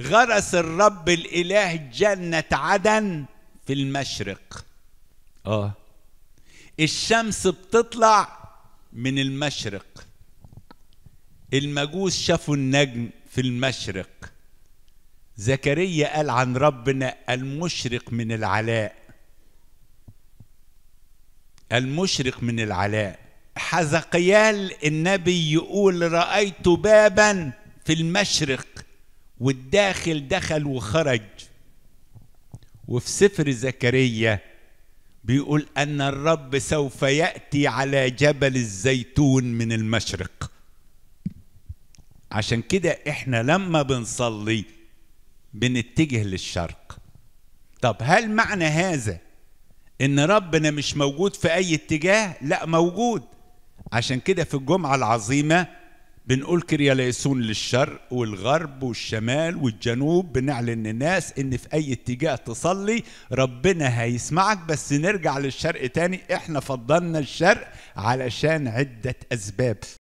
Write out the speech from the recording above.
غرس الرب الإله جنة عدن في المشرق آه الشمس بتطلع من المشرق المجوس شافوا النجم في المشرق زكريا قال عن ربنا المشرق من العلاء المشرق من العلاء حزقيال النبي يقول رأيت بابا في المشرق والداخل دخل وخرج وفي سفر زكريا بيقول ان الرب سوف ياتي على جبل الزيتون من المشرق عشان كده احنا لما بنصلي بنتجه للشرق طب هل معنى هذا ان ربنا مش موجود في اي اتجاه لا موجود عشان كده في الجمعه العظيمه بنقول كرياليسون للشرق والغرب والشمال والجنوب بنعلن للناس ان في اي اتجاه تصلي ربنا هيسمعك بس نرجع للشرق تاني احنا فضلنا الشرق علشان عدة اسباب